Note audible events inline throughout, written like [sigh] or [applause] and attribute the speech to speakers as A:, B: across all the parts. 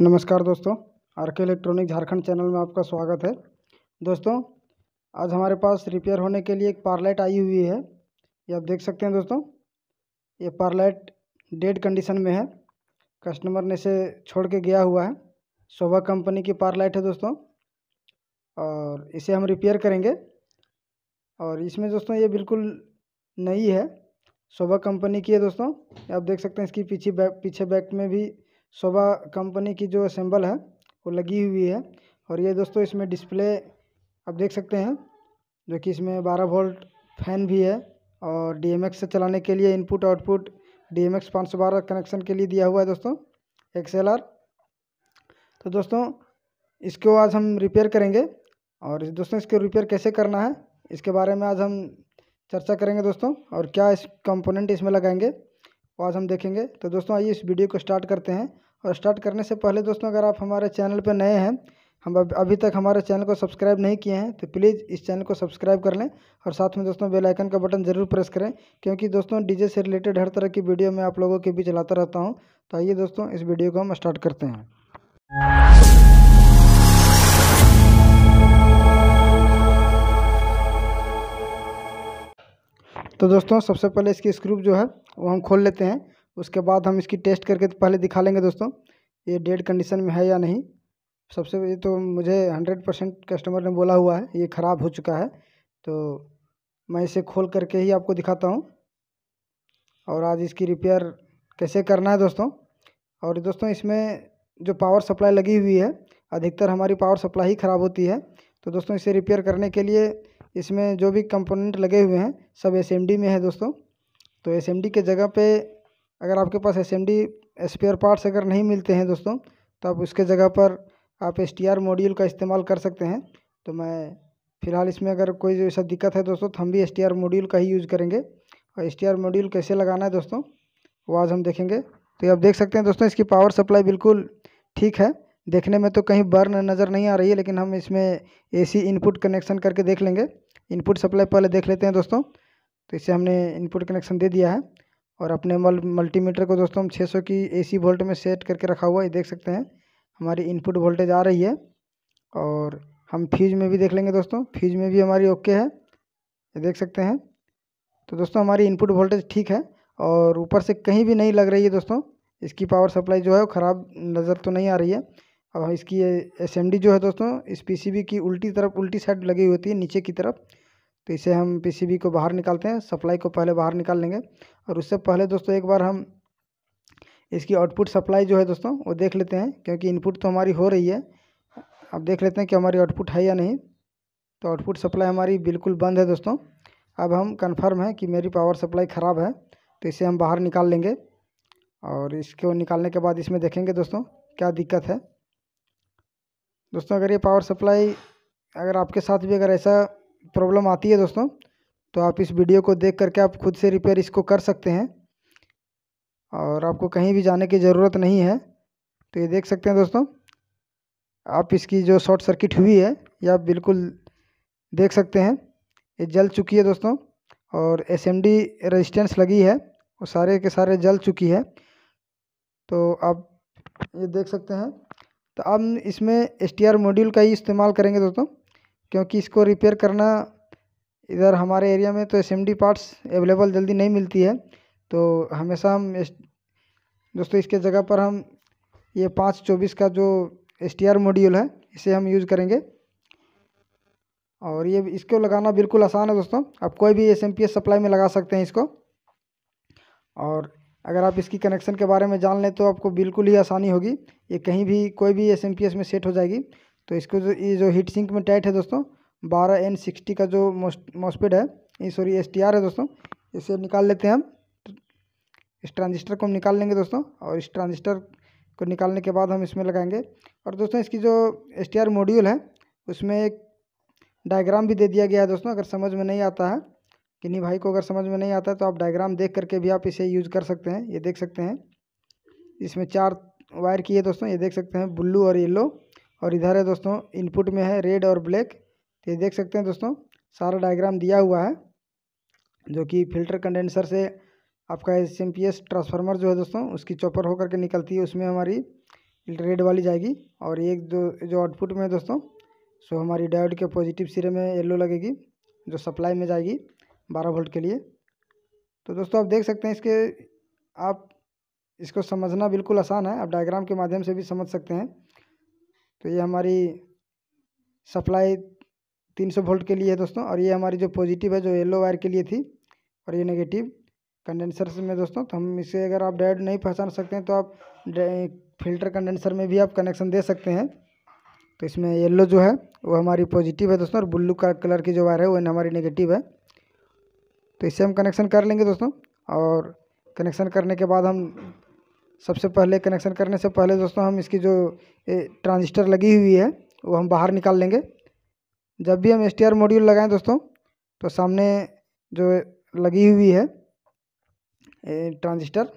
A: नमस्कार दोस्तों आर के इलेक्ट्रॉनिक झारखंड चैनल में आपका स्वागत है दोस्तों आज हमारे पास रिपेयर होने के लिए एक पारलाइट आई हुई है ये आप देख सकते हैं दोस्तों ये पारलाइट डेड कंडीशन में है कस्टमर ने इसे छोड़ के गया हुआ है शोभा कंपनी की पारलाइट है दोस्तों और इसे हम रिपेयर करेंगे और इसमें दोस्तों ये बिल्कुल नई है शोभा कंपनी की है दोस्तों आप देख सकते हैं इसकी पीछे बैक पीछे बैक में भी शोभा कंपनी की जो सिंबल है वो लगी हुई है और ये दोस्तों इसमें डिस्प्ले आप देख सकते हैं जो कि इसमें 12 वोल्ट फैन भी है और डी से चलाने के लिए input output D M X connection के लिए दिया हुआ है दोस्तों एक्स तो दोस्तों इसको आज हम रिपेयर करेंगे और दोस्तों इसको रिपेयर कैसे करना है इसके बारे में आज हम चर्चा करेंगे दोस्तों और क्या इस कंपोनेंट इसमें लगाएंगे वो आज हम देखेंगे तो दोस्तों आइए इस वीडियो को स्टार्ट करते हैं और स्टार्ट करने से पहले दोस्तों अगर आप हमारे चैनल पर नए हैं हम अभी तक हमारे चैनल को सब्सक्राइब नहीं किए हैं तो प्लीज़ इस चैनल को सब्सक्राइब कर लें और साथ में दोस्तों बेल आइकन का बटन ज़रूर प्रेस करें क्योंकि दोस्तों डीजे से रिलेटेड हर तरह की वीडियो मैं आप लोगों के बीच लाता रहता हूँ तो आइए दोस्तों इस वीडियो को हम स्टार्ट करते हैं तो दोस्तों सबसे पहले इसकी स्क्रूप जो है वो हम खोल लेते हैं उसके बाद हम इसकी टेस्ट करके तो पहले दिखा लेंगे दोस्तों ये डेड कंडीशन में है या नहीं सबसे ये तो मुझे हंड्रेड परसेंट कस्टमर ने बोला हुआ है ये ख़राब हो चुका है तो मैं इसे खोल करके ही आपको दिखाता हूँ और आज इसकी रिपेयर कैसे करना है दोस्तों और दोस्तों इसमें जो पावर सप्लाई लगी हुई है अधिकतर हमारी पावर सप्लाई ही ख़राब होती है तो दोस्तों इसे रिपेयर करने के लिए इसमें जो भी कंपोनेंट लगे हुए हैं सब एस में है दोस्तों तो एस के जगह पे अगर आपके पास एस स्पेयर पार्ट्स अगर नहीं मिलते हैं दोस्तों तो आप उसके जगह पर आप एस टी मॉड्यूल का इस्तेमाल कर सकते हैं तो मैं फ़िलहाल इसमें अगर कोई ऐसा दिक्कत है दोस्तों तो हम भी एस टी मॉड्यूल का ही यूज़ करेंगे और एस टी मॉड्यूल कैसे लगाना है दोस्तों वो आज हम देखेंगे तो आप देख सकते हैं दोस्तों इसकी पावर सप्लाई बिल्कुल ठीक है देखने में तो कहीं बर्न नज़र नहीं आ रही है लेकिन हम इसमें एसी इनपुट कनेक्शन करके देख लेंगे इनपुट सप्लाई पहले देख लेते हैं दोस्तों तो इसे हमने इनपुट कनेक्शन दे दिया है और अपने मल मल्टीमीटर को दोस्तों हम 600 की एसी वोल्ट में सेट करके रखा हुआ है देख सकते हैं हमारी इनपुट वोल्टेज आ रही है और हम फ्यूज में भी देख लेंगे दोस्तों फ्यूज में भी हमारी ओके है ये देख सकते हैं तो दोस्तों हमारी इनपुट वोल्टेज ठीक है और ऊपर से कहीं भी नहीं लग रही है दोस्तों इसकी पावर सप्लाई जो है वो ख़राब नज़र तो नहीं आ रही है और इसकी एस जो है दोस्तों इस पी की उल्टी तरफ उल्टी साइड लगी होती है नीचे की तरफ तो इसे हम पीसीबी को बाहर निकालते हैं सप्लाई को पहले बाहर निकाल लेंगे और उससे पहले दोस्तों एक बार हम इसकी आउटपुट सप्लाई जो है दोस्तों वो देख लेते हैं क्योंकि इनपुट तो हमारी हो रही है अब देख लेते हैं कि हमारी आउटपुट है या नहीं तो आउटपुट सप्लाई हमारी बिल्कुल बंद है दोस्तों अब हम कन्फर्म हैं कि मेरी पावर सप्लाई ख़राब है तो इसे हम बाहर निकाल लेंगे और इसको निकालने के बाद इसमें देखेंगे दोस्तों क्या दिक्कत है दोस्तों अगर ये पावर सप्लाई अगर आपके साथ भी अगर ऐसा प्रॉब्लम आती है दोस्तों तो आप इस वीडियो को देख करके आप खुद से रिपेयर इसको कर सकते हैं और आपको कहीं भी जाने की ज़रूरत नहीं है तो ये देख सकते हैं दोस्तों आप इसकी जो शॉर्ट सर्किट हुई है ये आप बिल्कुल देख सकते हैं ये जल चुकी है दोस्तों और एस एम रजिस्टेंस लगी है वो सारे के सारे जल चुकी है तो आप ये देख सकते हैं तो अब इसमें एस टी मॉड्यूल का ही इस्तेमाल करेंगे दोस्तों क्योंकि इसको रिपेयर करना इधर हमारे एरिया में तो एस पार्ट्स अवेलेबल जल्दी नहीं मिलती है तो हमेशा हम दोस्तों इसके जगह पर हम ये पाँच चौबीस का जो एस मॉड्यूल है इसे हम यूज़ करेंगे और ये इसको लगाना बिल्कुल आसान है दोस्तों आप कोई भी एस सप्लाई में लगा सकते हैं इसको और अगर आप इसकी कनेक्शन के बारे में जान लें तो आपको बिल्कुल ही आसानी होगी ये कहीं भी कोई भी एस में सेट हो जाएगी तो इसको जो ये जो हीट सिंक में टाइट है दोस्तों बारह एन सिक्सटी का जो मोस्पेड है ये सॉरी एस टी आर है दोस्तों इसे निकाल लेते हैं हम इस ट्रांजिस्टर को हम निकाल लेंगे दोस्तों और इस ट्रांजिस्टर को निकालने के बाद हम इसमें लगाएंगे और दोस्तों इसकी जो एस टी आर मॉड्यूल है उसमें एक डायग्राम भी दे दिया गया है दोस्तों अगर समझ में नहीं आता है किन्हीं भाई को अगर समझ में नहीं आता है तो आप डायग्राम देख करके भी आप इसे यूज़ कर सकते हैं ये देख सकते हैं इसमें चार वायर की है दोस्तों ये देख सकते हैं ब्लू और येलो और इधर है दोस्तों इनपुट में है रेड और ब्लैक तो ये देख सकते हैं दोस्तों सारा डायग्राम दिया हुआ है जो कि फिल्टर कंडेंसर से आपका S M P S transformer जो है दोस्तों उसकी चॉपर होकर के निकलती है उसमें हमारी रेड वाली जाएगी और एक जो जो आउटपुट में है दोस्तों सो हमारी डायोड के पॉजिटिव सिरे में येलो लगेगी जो सप्लाई में जाएगी बारह वोल्ट के लिए तो दोस्तों आप देख सकते हैं इसके आप इसको समझना बिल्कुल आसान है आप डायग्राम के माध्यम से भी समझ सकते हैं तो ये हमारी सप्लाई 300 वोल्ट के लिए है दोस्तों और ये हमारी जो पॉजिटिव है जो येलो वायर के लिए थी और ये नेगेटिव कंडेंसर में दोस्तों तो हम इसे अगर आप डायरेक्ट नहीं पहचान सकते हैं तो आप फिल्टर कंडेंसर में भी आप कनेक्शन दे सकते हैं तो इसमें येलो जो है वो हमारी पॉजिटिव है दोस्तों और ब्लू का कलर की जो वायर है वो हमारी नेगेटिव है तो इससे हम कनेक्शन कर लेंगे दोस्तों और कनेक्शन करने के बाद हम सबसे पहले कनेक्शन करने से पहले दोस्तों हम इसकी जो ट्रांजिस्टर लगी हुई है वो हम बाहर निकाल लेंगे जब भी हम एस मॉड्यूल लगाएं दोस्तों तो सामने जो लगी हुई है ट्रांजिस्टर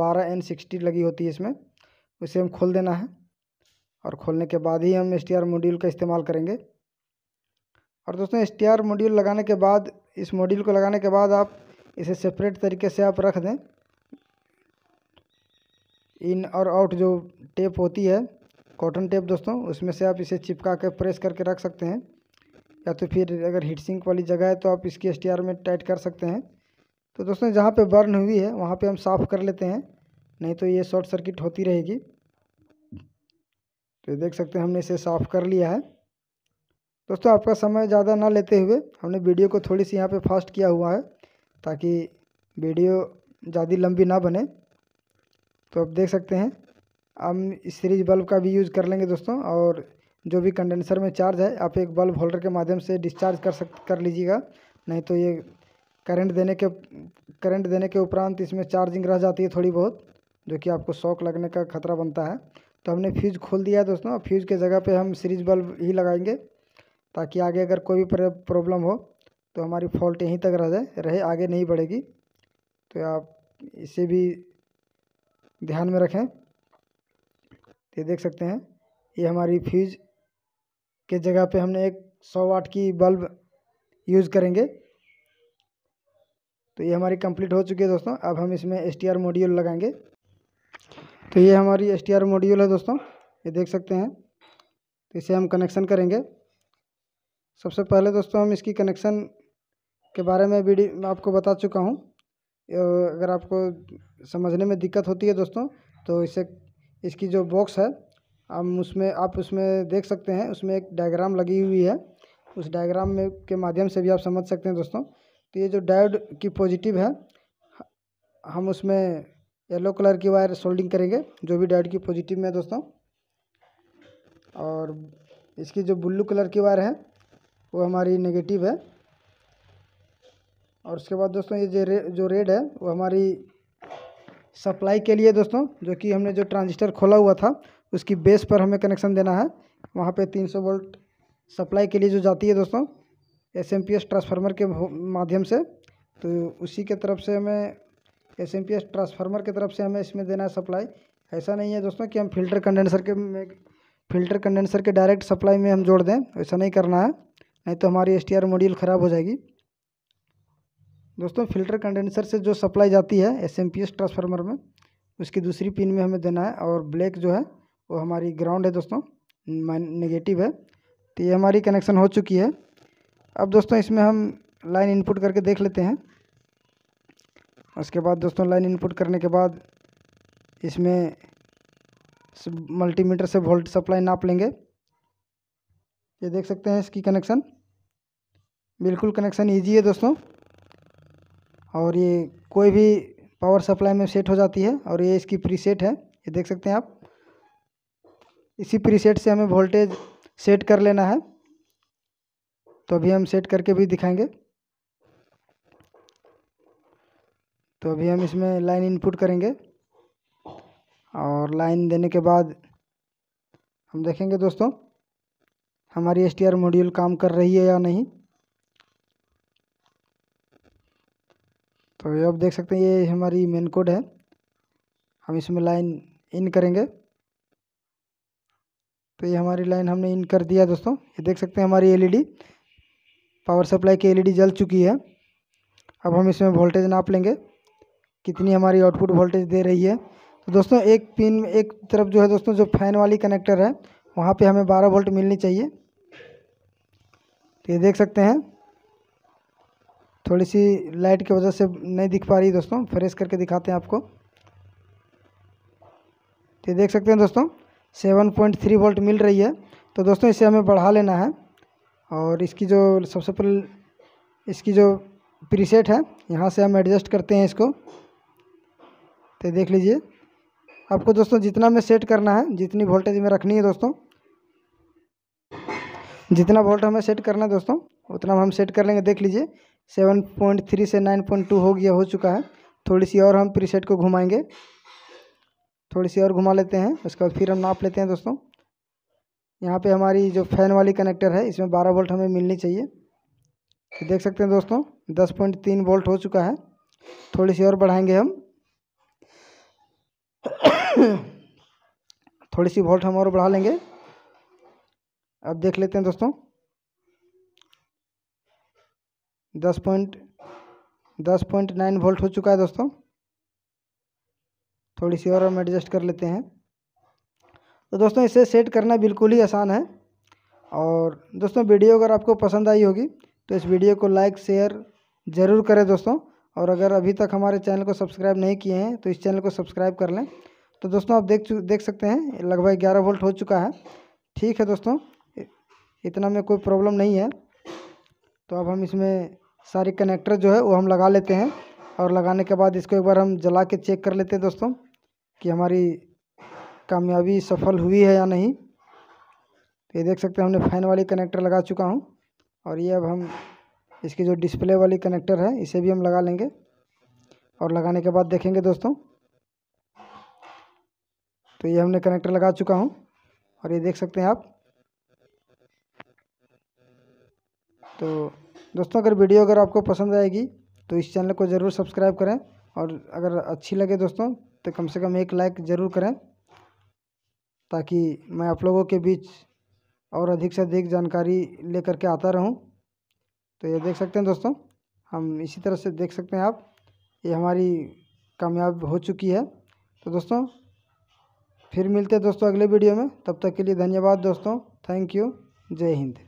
A: बारह एन सिक्सटी लगी होती है इसमें उसे हम खोल देना है और खोलने के बाद ही हम एस मॉड्यूल का इस्तेमाल करेंगे और दोस्तों एस मॉड्यूल लगाने के बाद इस मॉड्यूल को लगाने के बाद आप इसे सेपरेट तरीके से आप रख दें इन और आउट जो टेप होती है कॉटन टेप दोस्तों उसमें से आप इसे चिपका के प्रेस करके रख सकते हैं या तो फिर अगर हीट सिंक वाली जगह है तो आप इसकी एस में टाइट कर सकते हैं तो दोस्तों जहाँ पे बर्न हुई है वहाँ पे हम साफ़ कर लेते हैं नहीं तो ये शॉर्ट सर्किट होती रहेगी तो देख सकते हैं हमने इसे साफ़ कर लिया है दोस्तों आपका समय ज़्यादा ना लेते हुए हमने वीडियो को थोड़ी सी यहाँ पे फास्ट किया हुआ है ताकि वीडियो ज़्यादा लंबी ना बने तो आप देख सकते हैं हम सीरीज बल्ब का भी यूज़ कर लेंगे दोस्तों और जो भी कंडेंसर में चार्ज है आप एक बल्ब होल्डर के माध्यम से डिस्चार्ज कर सक कर लीजिएगा नहीं तो ये करंट देने के करंट देने के उपरांत इसमें चार्जिंग रह जाती है थोड़ी बहुत जो कि आपको शौक लगने का खतरा बनता है तो हमने फ्यूज़ खोल दिया है दोस्तों फ्यूज़ के जगह पे हम सीरीज बल्ब ही लगाएंगे ताकि आगे अगर कोई भी प्रॉब्लम हो तो हमारी फॉल्ट यहीं तक रह जाए रहे आगे नहीं बढ़ेगी तो आप इसे भी ध्यान में रखें ये देख सकते हैं ये हमारी फ्यूज के जगह पे हमने एक सौ वाट की बल्ब यूज़ करेंगे तो ये हमारी कंप्लीट हो चुकी है दोस्तों अब हम इसमें एस टी मॉड्यूल लगाएंगे तो ये हमारी एस टी मॉड्यूल है दोस्तों ये देख सकते हैं तो इसे हम कनेक्शन करेंगे सबसे पहले दोस्तों हम इसकी कनेक्शन के बारे में वीडियो आपको बता चुका हूँ अगर आपको समझने में दिक्कत होती है दोस्तों तो इसे इसकी जो बॉक्स है हम उसमें आप उसमें देख सकते हैं उसमें एक डायग्राम लगी हुई है उस डायग्राम में के माध्यम से भी आप समझ सकते हैं दोस्तों तो ये जो डायोड की पॉजिटिव है हम उसमें येलो कलर की वायर सोल्डिंग करेंगे जो भी डायोड की पॉजिटिव में दोस्तों और इसकी जो ब्लू कलर की वायर है वो हमारी नेगेटिव है और उसके बाद दोस्तों ये जो रे, जो रेड है वो हमारी सप्लाई के लिए दोस्तों जो कि हमने जो ट्रांजिस्टर खोला हुआ था उसकी बेस पर हमें कनेक्शन देना है वहाँ पे 300 वोल्ट सप्लाई के लिए जो जाती है दोस्तों एस ट्रांसफार्मर के माध्यम से तो उसी के तरफ से हमें एस ट्रांसफार्मर की तरफ से हमें इसमें देना है सप्लाई ऐसा नहीं है दोस्तों कि हम फिल्टर कंडेंसर के में फिल्टर कंडेंसर के डायरेक्ट सप्लाई में हम जोड़ दें ऐसा नहीं करना है नहीं तो हमारी एस टी ख़राब हो जाएगी दोस्तों फिल्टर कंडेंसर से जो सप्लाई जाती है एस ट्रांसफार्मर में उसकी दूसरी पिन में हमें देना है और ब्लैक जो है वो हमारी ग्राउंड है दोस्तों नेगेटिव है तो ये हमारी कनेक्शन हो चुकी है अब दोस्तों इसमें हम लाइन इनपुट करके देख लेते हैं उसके बाद दोस्तों लाइन इनपुट करने के बाद इसमें मल्टीमीटर से वोल्ट सप्लाई नाप लेंगे ये देख सकते हैं इसकी कनेक्शन बिल्कुल कनेक्शन ईजी है दोस्तों और ये कोई भी पावर सप्लाई में सेट हो जाती है और ये इसकी प्रीसेट है ये देख सकते हैं आप इसी प्रीसेट से हमें वोल्टेज सेट कर लेना है तो अभी हम सेट करके भी दिखाएंगे तो अभी हम इसमें लाइन इनपुट करेंगे और लाइन देने के बाद हम देखेंगे दोस्तों हमारी एस टी आर मॉड्यूल काम कर रही है या नहीं तो ये आप देख सकते हैं ये हमारी मेन कोड है हम इसमें लाइन इन करेंगे तो ये हमारी लाइन हमने इन कर दिया दोस्तों ये देख सकते हैं हमारी एलईडी पावर सप्लाई की एलईडी e जल चुकी है अब हम इसमें वोल्टेज नाप लेंगे कितनी हमारी आउटपुट वोल्टेज दे रही है तो दोस्तों एक पिन एक तरफ जो है दोस्तों जो फैन वाली कनेक्टर है वहाँ पे हमें 12 वोल्ट मिलनी चाहिए तो ये देख सकते हैं थोड़ी सी लाइट की वजह से नहीं दिख पा रही दोस्तों फ्रेश करके दिखाते हैं आपको तो देख सकते हैं दोस्तों सेवन पॉइंट थ्री वोल्ट मिल रही है तो दोस्तों इसे हमें बढ़ा लेना है और इसकी जो सबसे पहले इसकी जो प्रीसेट है यहाँ से हम एडजस्ट करते हैं इसको तो देख लीजिए आपको दोस्तों जितना में सेट करना है जितनी वोल्टेज में रखनी है दोस्तों जितना वोल्ट हमें सेट करना है दोस्तों उतना हम सेट कर लेंगे देख लीजिए सेवन पॉइंट थ्री से नाइन पॉइंट टू हो गया हो चुका है थोड़ी सी और हम प्रीसेट को घुमाएंगे थोड़ी सी और घुमा लेते हैं उसके बाद फिर हम नाप लेते हैं दोस्तों यहाँ पे हमारी जो फैन वाली कनेक्टर है इसमें बारह वोल्ट हमें मिलनी चाहिए तो देख सकते हैं दोस्तों दस पॉइंट तीन वोल्ट हो चुका है थोड़ी सी और बढ़ाएंगे हम [coughs] थोड़ी सी वोल्ट हम और बढ़ा लेंगे अब देख लेते हैं दोस्तों दस पॉइंट दस पॉइंट नाइन वोल्ट हो चुका है दोस्तों थोड़ी सी और हम एडजस्ट कर लेते हैं तो दोस्तों इसे सेट करना बिल्कुल ही आसान है और दोस्तों वीडियो अगर आपको पसंद आई होगी तो इस वीडियो को लाइक शेयर ज़रूर करें दोस्तों और अगर अभी तक हमारे चैनल को सब्सक्राइब नहीं किए हैं तो इस चैनल को सब्सक्राइब कर लें तो दोस्तों आप देख देख सकते हैं लगभग ग्यारह वोल्ट हो चुका है ठीक है दोस्तों इतना में कोई प्रॉब्लम नहीं है तो अब हम इसमें सारे कनेक्टर जो है वो हम लगा लेते हैं और लगाने के बाद इसको एक बार हम जला के चेक कर लेते हैं दोस्तों कि हमारी कामयाबी सफल हुई है या नहीं तो ये देख सकते हैं हमने फ़ैन वाली कनेक्टर लगा चुका हूँ और ये अब हम इसकी जो डिस्प्ले वाली कनेक्टर है इसे भी हम लगा लेंगे और लगाने के बाद देखेंगे दोस्तों तो ये हमने कनेक्टर लगा चुका हूँ और ये देख सकते हैं आप तो दोस्तों अगर वीडियो अगर आपको पसंद आएगी तो इस चैनल को ज़रूर सब्सक्राइब करें और अगर अच्छी लगे दोस्तों तो कम से कम एक लाइक ज़रूर करें ताकि मैं आप लोगों के बीच और अधिक से अधिक जानकारी लेकर के आता रहूं तो ये देख सकते हैं दोस्तों हम इसी तरह से देख सकते हैं आप ये हमारी कामयाब हो चुकी है तो दोस्तों फिर मिलते हैं दोस्तों अगले वीडियो में तब तक के लिए धन्यवाद दोस्तों थैंक यू जय हिंद